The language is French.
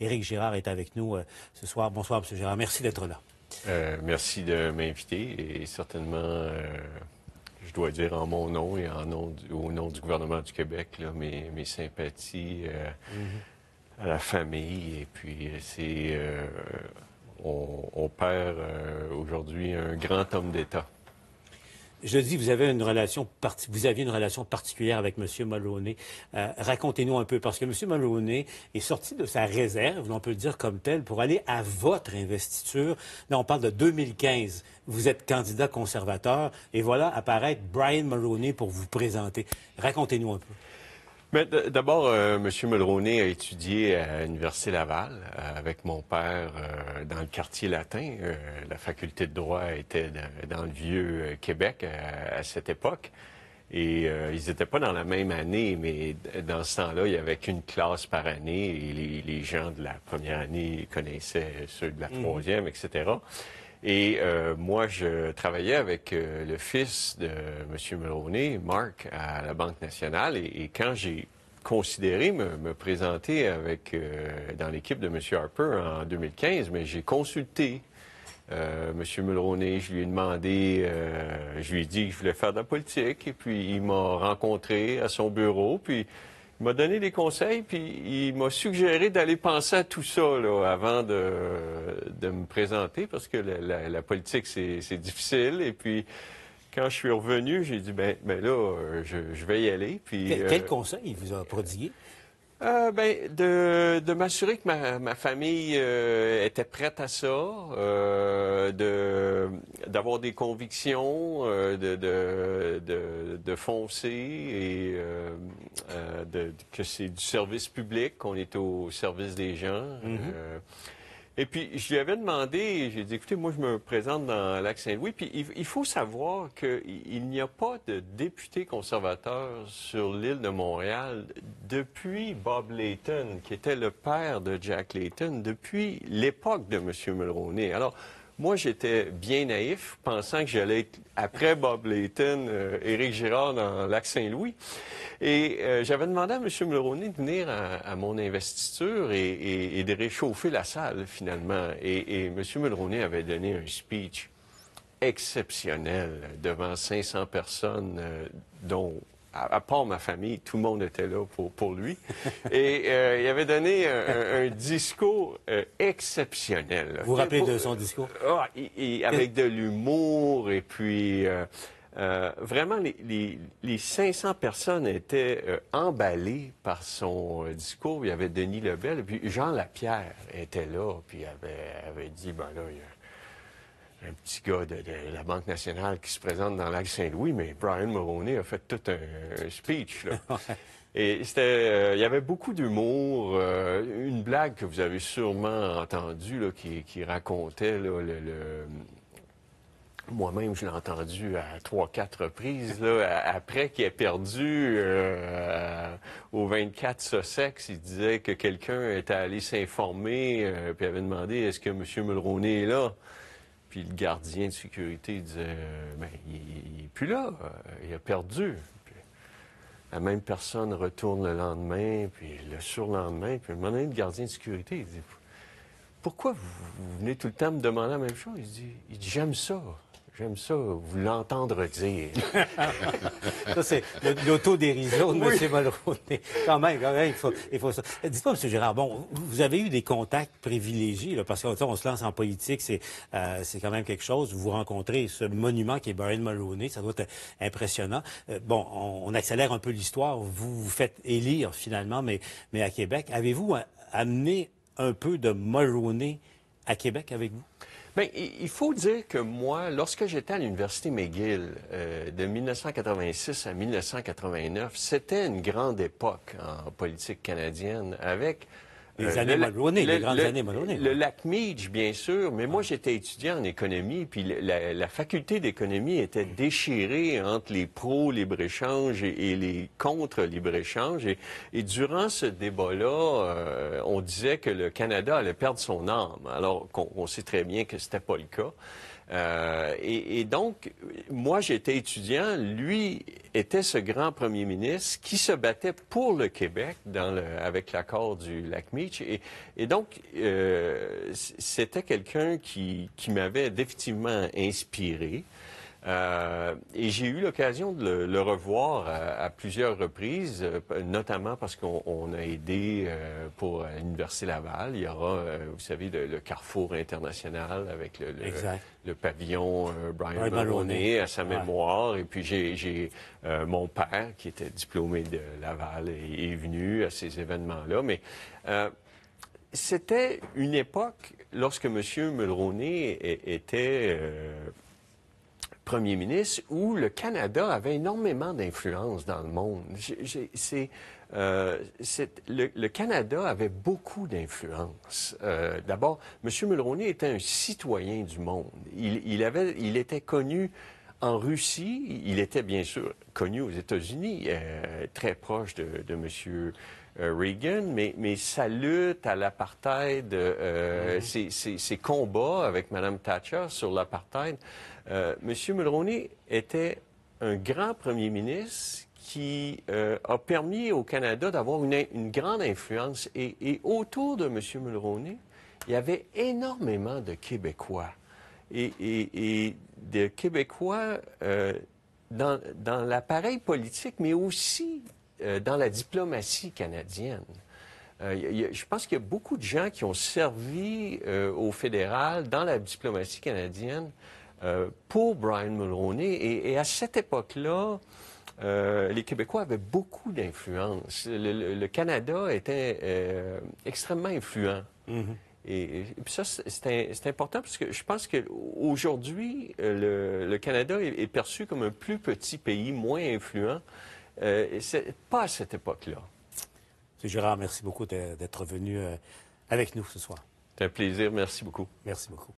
Éric Gérard est avec nous euh, ce soir. Bonsoir, M. Gérard. Merci d'être là. Euh, merci de m'inviter et certainement, euh, je dois dire en mon nom et au nom du gouvernement du Québec, mes, sympathies mm-hmm. à la famille. Et puis, on, perd aujourd'hui un grand homme d'État. Je dis, vous avez une relation vous aviez une relation particulière avec M. Maloney. Euh, racontez-nous un peu, parce que M. Maloney est sorti de sa réserve, on peut le dire comme tel, pour aller à votre investiture. Là, on parle de 2015. Vous êtes candidat conservateur, et voilà apparaître Brian Maloney pour vous présenter. Racontez-nous un peu. D'abord, euh, M. Mulroney a étudié à l'Université Laval euh, avec mon père euh, dans le quartier latin. la faculté de droit était dans le vieux Québec à, cette époque. Et ils n'étaient pas dans la même année, mais dans ce temps-là, il n'y avait qu'une classe par année et les, gens de la première année connaissaient ceux de la mmh. troisième, etc. Et euh, moi, je travaillais avec euh, le fils de M. Mulroney, Marc, à la Banque nationale. Et, quand j'ai considéré me, présenter avec, euh, dans l'équipe de M. Harper en 2015, mais j'ai consulté Monsieur M. Mulroney, je lui ai demandé, je lui ai dit que je voulais faire de la politique. Et puis, il m'a rencontré à son bureau. Puis, il m'a donné des conseils, puis il m'a suggéré d'aller penser à tout ça avant de, me présenter, parce que la, politique, c'est difficile. Et puis, quand je suis revenu, j'ai dit, ben, ben là, je, vais y aller. Puis, quel, quel euh, conseil il vous a prodigué? Euh, ben, de, de m'assurer que ma, ma famille euh, était prête à ça, euh, de, d'avoir des convictions, euh, de, de, de, de, foncer et que c'est du service public, qu'on est au service des gens. Mhm. Et puis, je lui avais demandé, j'ai dit, écoutez, moi, je me présente dans Lac-Saint-Louis, puis il, faut savoir qu'il n'y a pas de député conservateur sur l'île de Montréal depuis Bob Layton, qui était le père de Jack Layton, depuis l'époque de M. Mulroney. Alors, moi, j'étais bien naïf, pensant que j'allais être après Bob Layton, euh, Éric Girard dans Lac-Saint-Louis. Et euh, j'avais demandé à M. Mulroney de venir à, mon investiture et, de réchauffer la salle, finalement. Et, M. Mulroney avait donné un speech exceptionnel devant 500 personnes, euh, dont à, part ma famille, tout le monde était là pour, pour lui. Et euh, il avait donné un, discours euh, exceptionnel. Vous vous rappelez de son discours? Ah, avec de l'humour et puis... Euh, vraiment, les, 500 personnes étaient emballées par son discours. Il y avait Denis Lebel, puis Jean Lapierre était là, puis avait, avait dit, ben là, il y a un petit gars de, la Banque nationale qui se présente dans l'Ac Saint-Louis, mais Brian Mulroney a fait tout un, speech. Et c'était, euh, il y avait beaucoup d'humour, euh, une blague que vous avez sûrement entendue qui, racontait Moi-même, je l'ai entendu à trois, quatre reprises. après qu'il ait perdu euh, au 24 Sussex, il disait que quelqu'un était allé s'informer puis avait demandé est-ce que M. Mulroney est là puis le gardien de sécurité disait euh, ben, il n'est plus là, euh, il a perdu. la même personne retourne le lendemain, puis le surlendemain. Puis à un moment donné, le gardien de sécurité, il dit Pourquoi vous, venez tout le temps me demander la même chose Il dit, il dit J'aime ça. J'aime ça, vous l'entendre dire. ça, c'est l'autodérision de M. Mulroney. Quand même, quand même, il faut, ça. Dites-moi, M. Gérard, bon, vous avez eu des contacts privilégiés, là, parce qu'on se lance en politique, euh, c'est quand même quelque chose. Vous rencontrez ce monument qui est Brian Mulroney, ça doit être impressionnant. Euh, bon, on, accélère un peu l'histoire. Vous vous faites élire, finalement, mais, mais à Québec. Avez-vous euh, amené un peu de Mulroney à Québec avec vous? Ben, il faut dire que moi, lorsque j'étais à l'Université McGill euh, de 1986 à 1989, c'était une grande époque en politique canadienne avec les euh, années le, les grandes années Maloney. Le lac Meach, bien sûr, mais moi, j'étais étudiant en économie, puis la, faculté d'économie était déchirée entre les pro-libre-échange et, les contre-libre-échange. Et, durant ce débat-là, euh, on disait que le Canada allait perdre son âme, alors qu'on sait très bien que c'était pas le cas. Euh, et, et, donc, moi, j'étais étudiant. Lui était ce grand premier ministre qui se battait pour le Québec dans le, avec l'accord du lac Meach. Et, et donc, euh, c'était quelqu'un qui, qui m'avait définitivement inspiré. Euh, et j'ai eu l'occasion de le, revoir à, plusieurs reprises, euh, notamment parce qu'on a aidé euh, pour l'Université Laval. Il y aura, vous savez, le, carrefour international avec le, pavillon Brian, Mulroney à sa mémoire. Et puis j'ai mon père, qui était diplômé de Laval, et est venu à ces événements-là. Mais c'était une époque lorsque M. Mulroney était premier ministre où le Canada avait énormément d'influence dans le monde. C'est euh, le, Canada avait beaucoup d'influence. Euh, d'abord, M. Mulroney était un citoyen du monde. il, avait, il était connu en Russie, il était bien sûr connu aux États-Unis, euh, très proche de, de M. Euh, Reagan, mais, mais, sa lutte à l'apartheid, euh, ses, combats avec Mme Thatcher sur l'apartheid, M. Mulroney était un grand premier ministre qui a permis au Canada d'avoir une, grande influence. Et, et autour de M. Mulroney, il y avait énormément de Québécois et, des Québécois euh, dans, l'appareil politique, mais aussi euh, dans la diplomatie canadienne. Euh, je pense qu'il y a beaucoup de gens qui ont servi au fédéral dans la diplomatie canadienne pour Brian Mulroney. Et, à cette époque-là, les Québécois avaient beaucoup d'influence. Le, Canada était extrêmement influent. Mm-hmm. Et, puis ça, c'est important parce que je pense qu'aujourd'hui, euh, le, le, Canada est, perçu comme un plus petit pays, moins influent. Euh, et c'est pas à cette époque-là. M. Gérard, merci beaucoup d'être venu euh, avec nous ce soir. C'est un plaisir, merci beaucoup. Merci beaucoup.